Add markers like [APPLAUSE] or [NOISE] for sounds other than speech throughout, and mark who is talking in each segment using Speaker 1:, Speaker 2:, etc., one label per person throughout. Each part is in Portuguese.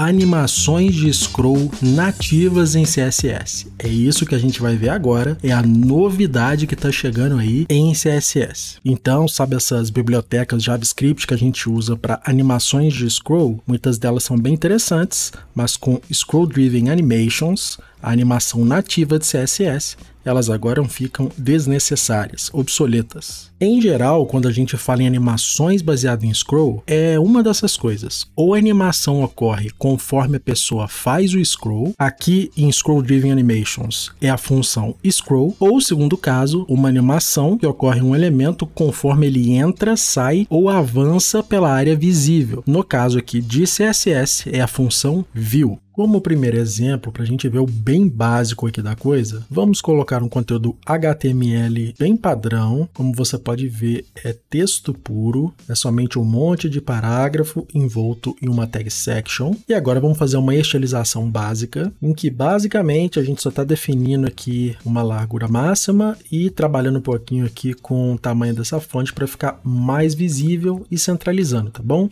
Speaker 1: animações de scroll nativas em CSS. É isso que a gente vai ver agora, é a novidade que está chegando aí em CSS. Então, sabe essas bibliotecas JavaScript que a gente usa para animações de scroll? Muitas delas são bem interessantes, mas com Scroll Driven Animations, a animação nativa de CSS, elas agora ficam desnecessárias, obsoletas. Em geral, quando a gente fala em animações baseadas em scroll, é uma dessas coisas. Ou a animação ocorre conforme a pessoa faz o scroll, aqui em Scroll Driven Animations é a função scroll, ou segundo caso, uma animação que ocorre um elemento conforme ele entra, sai ou avança pela área visível. No caso aqui de CSS é a função view. Como primeiro exemplo, para a gente ver o bem básico aqui da coisa, vamos colocar um conteúdo HTML bem padrão. Como você pode ver, é texto puro, é somente um monte de parágrafo envolto em uma tag section. E agora vamos fazer uma estilização básica, em que basicamente a gente só está definindo aqui uma largura máxima e trabalhando um pouquinho aqui com o tamanho dessa fonte para ficar mais visível e centralizando, tá bom?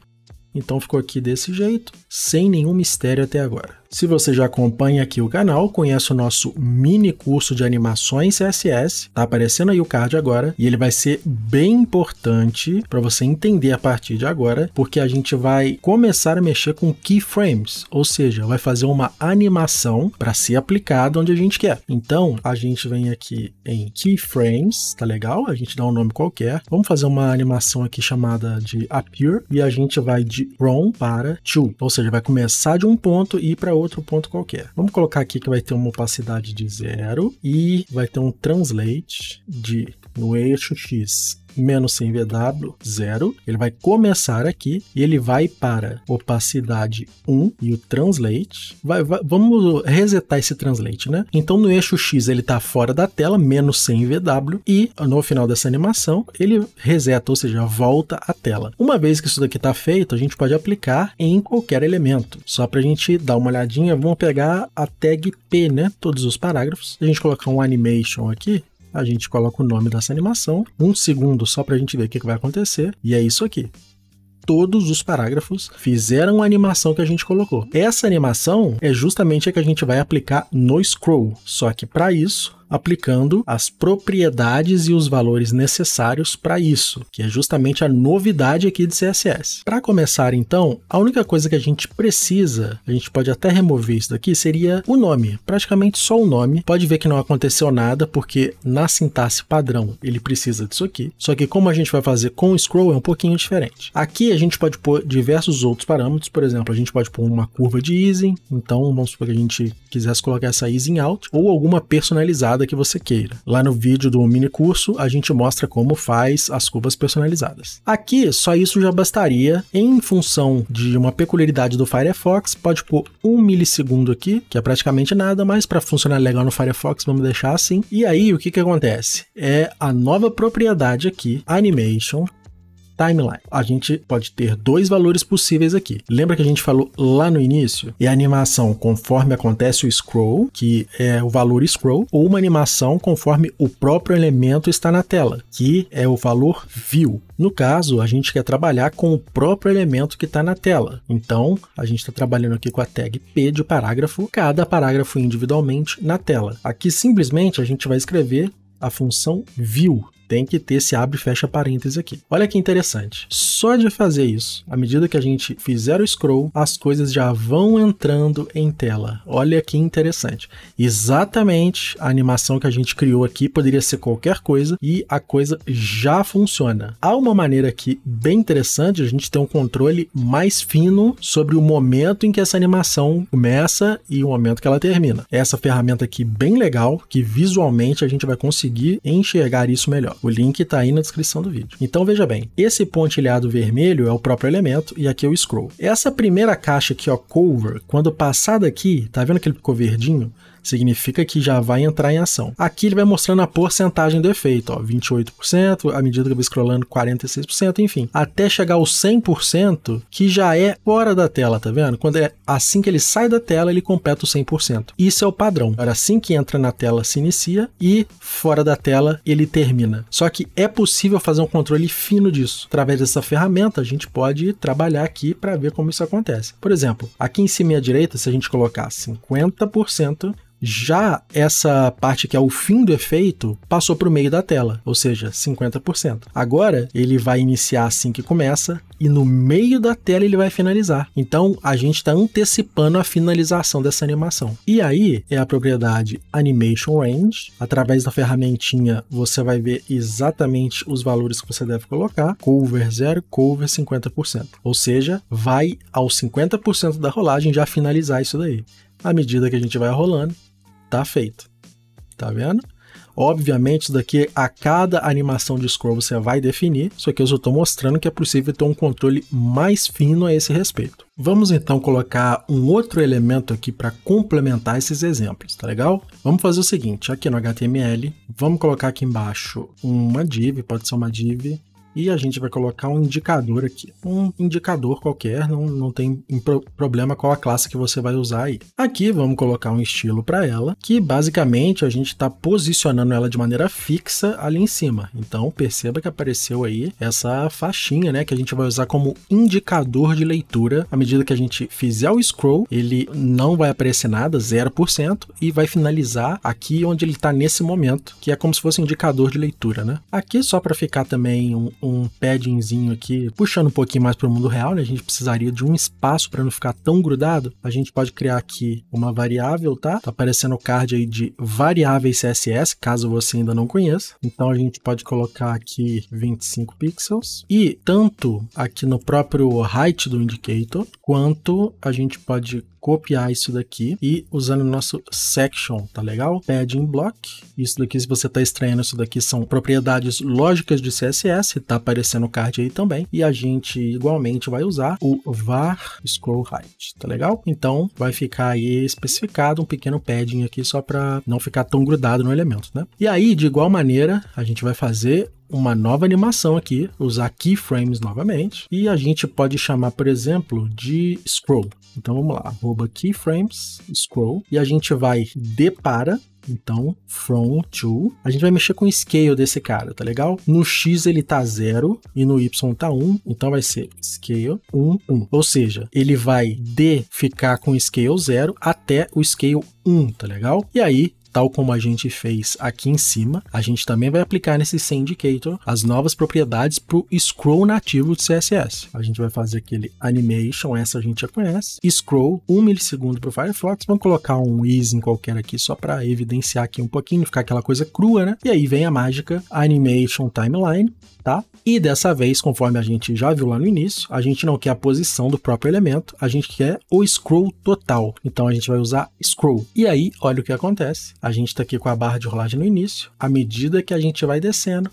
Speaker 1: Então ficou aqui desse jeito, sem nenhum mistério até agora. Se você já acompanha aqui o canal, conhece o nosso mini curso de animações CSS, tá aparecendo aí o card agora, e ele vai ser bem importante para você entender a partir de agora, porque a gente vai começar a mexer com keyframes, ou seja, vai fazer uma animação para ser aplicada onde a gente quer. Então, a gente vem aqui em keyframes, tá legal? A gente dá um nome qualquer. Vamos fazer uma animação aqui chamada de appear e a gente vai de from para to, ou seja, vai começar de um ponto e ir para outro ponto qualquer. Vamos colocar aqui que vai ter uma opacidade de zero e vai ter um translate de no eixo X menos 100 VW, zero Ele vai começar aqui e ele vai para opacidade 1 e o translate. Vai, vai, vamos resetar esse translate, né? Então no eixo X ele está fora da tela, menos 100 VW, e no final dessa animação ele reseta, ou seja, volta à tela. Uma vez que isso daqui está feito, a gente pode aplicar em qualquer elemento. Só para a gente dar uma olhadinha, vamos pegar a tag P, né? Todos os parágrafos. A gente colocar um animation aqui a gente coloca o nome dessa animação, um segundo só para a gente ver o que, vai acontecer, e é isso aqui todos os parágrafos fizeram a animação que a gente colocou. Essa animação é justamente a que a gente vai aplicar no scroll. Só que para isso, aplicando as propriedades e os valores necessários para isso, que é justamente a novidade aqui de CSS. Para começar, então, a única coisa que a gente precisa, a gente pode até remover isso daqui, seria o nome, praticamente só o nome. Pode ver que não aconteceu nada, porque na sintaxe padrão ele precisa disso aqui, só que como a gente vai fazer com o scroll é um pouquinho diferente. Aqui a gente pode pôr diversos outros parâmetros, por exemplo, a gente pode pôr uma curva de easing, então vamos supor que a gente quisesse colocar essa easing out, ou alguma personalizada personalizada que você queira. Lá no vídeo do mini curso, a gente mostra como faz as curvas personalizadas. Aqui, só isso já bastaria. Em função de uma peculiaridade do Firefox, pode pôr um milissegundo aqui, que é praticamente nada, mas para funcionar legal no Firefox, vamos deixar assim. E aí, o que, que acontece? É a nova propriedade aqui, animation, timeline. A gente pode ter dois valores possíveis aqui. Lembra que a gente falou lá no início? É a animação conforme acontece o scroll, que é o valor scroll, ou uma animação conforme o próprio elemento está na tela, que é o valor view. No caso, a gente quer trabalhar com o próprio elemento que está na tela. Então, a gente está trabalhando aqui com a tag P de parágrafo, cada parágrafo individualmente na tela. Aqui simplesmente a gente vai escrever a função view, tem que ter esse abre e fecha parênteses aqui. Olha que interessante. Só de fazer isso, à medida que a gente fizer o scroll, as coisas já vão entrando em tela. Olha que interessante. Exatamente a animação que a gente criou aqui poderia ser qualquer coisa e a coisa já funciona. Há uma maneira aqui bem interessante, a gente ter um controle mais fino sobre o momento em que essa animação começa e o momento que ela termina. Essa ferramenta aqui bem legal, que visualmente a gente vai conseguir enxergar isso melhor. O link está aí na descrição do vídeo. Então veja bem, esse pontilhado vermelho é o próprio elemento e aqui é o scroll. Essa primeira caixa aqui, ó, cover, quando passar daqui, tá vendo aquele ficou verdinho? significa que já vai entrar em ação. Aqui ele vai mostrando a porcentagem do efeito, ó, 28%, à medida que eu vou scrollando 46%, enfim, até chegar aos 100%, que já é fora da tela, tá vendo? Quando é assim que ele sai da tela, ele completa o 100%. Isso é o padrão. Agora, assim que entra na tela se inicia e fora da tela ele termina. Só que é possível fazer um controle fino disso. Através dessa ferramenta, a gente pode trabalhar aqui para ver como isso acontece. Por exemplo, aqui em cima à direita, se a gente colocar 50%, já essa parte que é o fim do efeito passou para o meio da tela, ou seja, 50%. Agora ele vai iniciar assim que começa e no meio da tela ele vai finalizar. Então a gente está antecipando a finalização dessa animação. E aí é a propriedade Animation Range. Através da ferramentinha você vai ver exatamente os valores que você deve colocar: cover 0, cover 50%. Ou seja, vai aos 50% da rolagem já finalizar isso daí. À medida que a gente vai rolando, Tá feito. Tá vendo? Obviamente, daqui a cada animação de scroll você vai definir, só que eu estou mostrando que é possível ter um controle mais fino a esse respeito. Vamos então colocar um outro elemento aqui para complementar esses exemplos, tá legal? Vamos fazer o seguinte, aqui no HTML, vamos colocar aqui embaixo uma div, pode ser uma div e a gente vai colocar um indicador aqui. Um indicador qualquer, não, não tem problema qual a classe que você vai usar aí. Aqui vamos colocar um estilo para ela, que basicamente a gente está posicionando ela de maneira fixa ali em cima. Então perceba que apareceu aí essa faixinha, né, que a gente vai usar como indicador de leitura. À medida que a gente fizer o scroll, ele não vai aparecer nada, 0%, e vai finalizar aqui onde ele está nesse momento, que é como se fosse um indicador de leitura, né? Aqui só para ficar também um, um paddingzinho aqui, puxando um pouquinho mais para o mundo real, né? A gente precisaria de um espaço para não ficar tão grudado. A gente pode criar aqui uma variável, tá? Tá aparecendo o card aí de variáveis CSS, caso você ainda não conheça. Então a gente pode colocar aqui 25 pixels e tanto aqui no próprio height do indicator, quanto a gente pode copiar isso daqui e usando o nosso section, tá legal? Padding block. Isso daqui, se você está estranhando isso daqui, são propriedades lógicas de CSS, tá aparecendo o card aí também. E a gente igualmente vai usar o var scroll height, tá legal? Então vai ficar aí especificado um pequeno padding aqui só para não ficar tão grudado no elemento, né? E aí, de igual maneira, a gente vai fazer uma nova animação aqui, usar keyframes novamente, e a gente pode chamar, por exemplo, de scroll. Então vamos lá, arroba keyframes, scroll, e a gente vai de para então, from to. A gente vai mexer com o scale desse cara, tá legal? No x ele tá 0 e no y tá 1, um, então vai ser scale 1, um, 1. Um. Ou seja, ele vai de ficar com scale 0 até o scale 1, tá legal? E aí tal como a gente fez aqui em cima, a gente também vai aplicar nesse Syndicator as novas propriedades para o scroll nativo de CSS. A gente vai fazer aquele animation, essa a gente já conhece. Scroll, 1 milissegundo para o Firefox. Vamos colocar um easing qualquer aqui só para evidenciar aqui um pouquinho, ficar aquela coisa crua, né? E aí vem a mágica animation timeline, tá? E dessa vez, conforme a gente já viu lá no início, a gente não quer a posição do próprio elemento, a gente quer o scroll total. Então a gente vai usar scroll. E aí, olha o que acontece. A gente está aqui com a barra de rolagem no início. À medida que a gente vai descendo,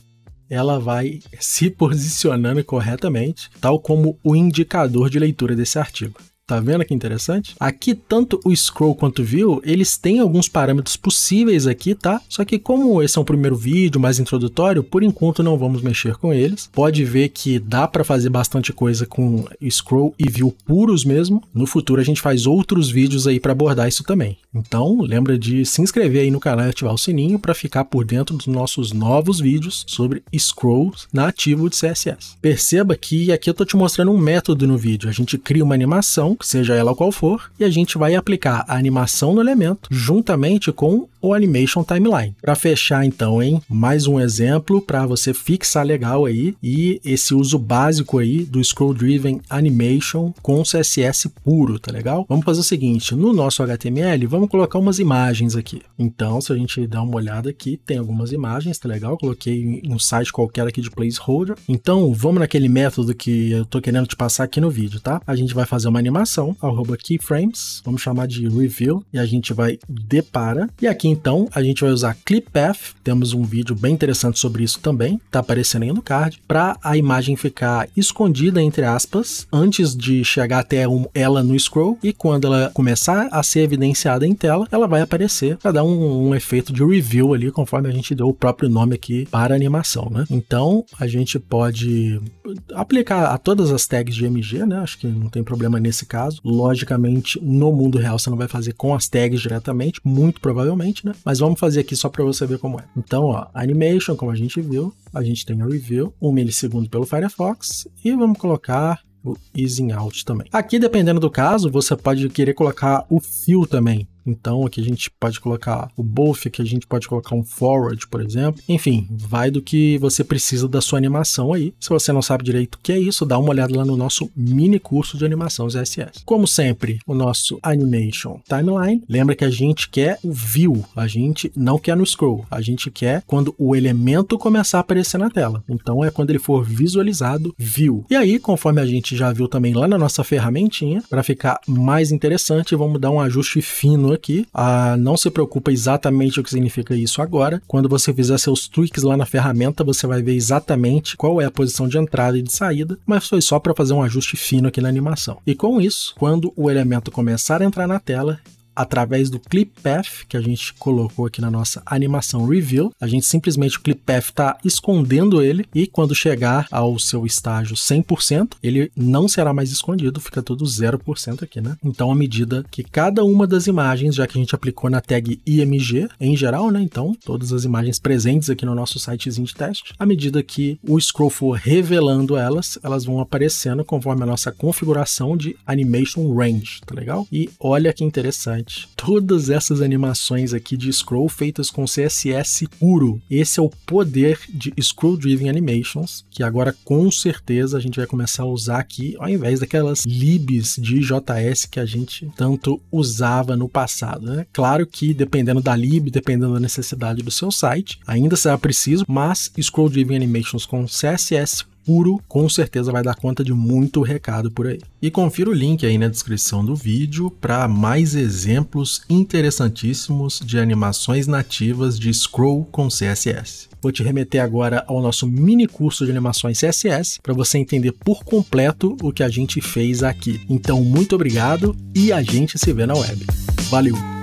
Speaker 1: ela vai se [LAUGHS] posicionando corretamente, tal como o indicador de leitura desse artigo. Tá vendo que interessante? Aqui, tanto o scroll quanto o view, eles têm alguns parâmetros possíveis aqui, tá? Só que como esse é um primeiro vídeo mais introdutório, por enquanto não vamos mexer com eles. Pode ver que dá para fazer bastante coisa com scroll e view puros mesmo. No futuro a gente faz outros vídeos aí para abordar isso também. Então, lembra de se inscrever aí no canal e ativar o sininho para ficar por dentro dos nossos novos vídeos sobre scrolls nativo de CSS. Perceba que aqui eu tô te mostrando um método no vídeo. A gente cria uma animação seja ela qual for, e a gente vai aplicar a animação no elemento juntamente com ou Animation Timeline. Para fechar então, hein, mais um exemplo para você fixar legal aí e esse uso básico aí do scroll driven animation com CSS puro, tá legal? Vamos fazer o seguinte, no nosso HTML, vamos colocar umas imagens aqui. Então, se a gente der uma olhada aqui, tem algumas imagens, tá legal? Coloquei um site qualquer aqui de placeholder. Então, vamos naquele método que eu tô querendo te passar aqui no vídeo, tá? A gente vai fazer uma animação, arroba keyframes, vamos chamar de reveal, e a gente vai depara, e aqui então a gente vai usar ClipPath, temos um vídeo bem interessante sobre isso também, tá aparecendo aí no card, para a imagem ficar escondida entre aspas antes de chegar até um, ela no scroll e quando ela começar a ser evidenciada em tela, ela vai aparecer para dar um, um, efeito de review ali, conforme a gente deu o próprio nome aqui para animação, né? Então a gente pode aplicar a todas as tags de MG, né? Acho que não tem problema nesse caso. Logicamente, no mundo real você não vai fazer com as tags diretamente, muito provavelmente, parte, né? Mas vamos fazer aqui só para você ver como é. Então, ó, animation, como a gente viu, a gente tem a review, 1 um milissegundo pelo Firefox, e vamos colocar o easing out também. Aqui, dependendo do caso, você pode querer colocar o fio também. Então aqui a gente pode colocar o both, aqui a gente pode colocar um forward, por exemplo. Enfim, vai do que você precisa da sua animação aí. Se você não sabe direito o que é isso, dá uma olhada lá no nosso mini curso de animação CSS. Como sempre, o nosso animation timeline. Lembra que a gente quer o view, a gente não quer no scroll, a gente quer quando o elemento começar a aparecer na tela. Então é quando ele for visualizado, view. E aí, conforme a gente já viu também lá na nossa ferramentinha, para ficar mais interessante, vamos dar um ajuste fino mencionou aqui. Ah, não se preocupa exatamente o que significa isso agora. Quando você fizer seus tweaks lá na ferramenta, você vai ver exatamente qual é a posição de entrada e de saída, mas foi só para fazer um ajuste fino aqui na animação. E com isso, quando o elemento começar a entrar na tela, através do clip path que a gente colocou aqui na nossa animação reveal. A gente simplesmente o clip path está escondendo ele e quando chegar ao seu estágio 100%, ele não será mais escondido, fica tudo 0% aqui, né? Então, à medida que cada uma das imagens, já que a gente aplicou na tag IMG em geral, né? Então, todas as imagens presentes aqui no nosso sitezinho de teste, à medida que o scroll for revelando elas, elas vão aparecendo conforme a nossa configuração de animation range, tá legal? E olha que interessante verdade. Todas essas animações aqui de scroll feitas com CSS puro. Esse é o poder de Scroll Driven Animations, que agora com certeza a gente vai começar a usar aqui, ao invés daquelas libs de JS que a gente tanto usava no passado. Né? Claro que dependendo da lib, dependendo da necessidade do seu site, ainda será preciso, mas Scroll Driven Animations com CSS puro com certeza vai dar conta de muito recado por aí. E confira o link aí na descrição do vídeo para mais exemplos interessantíssimos de animações nativas de scroll com CSS. Vou te remeter agora ao nosso mini curso de animações CSS para você entender por completo o que a gente fez aqui. Então, muito obrigado e a gente se vê na web. Valeu!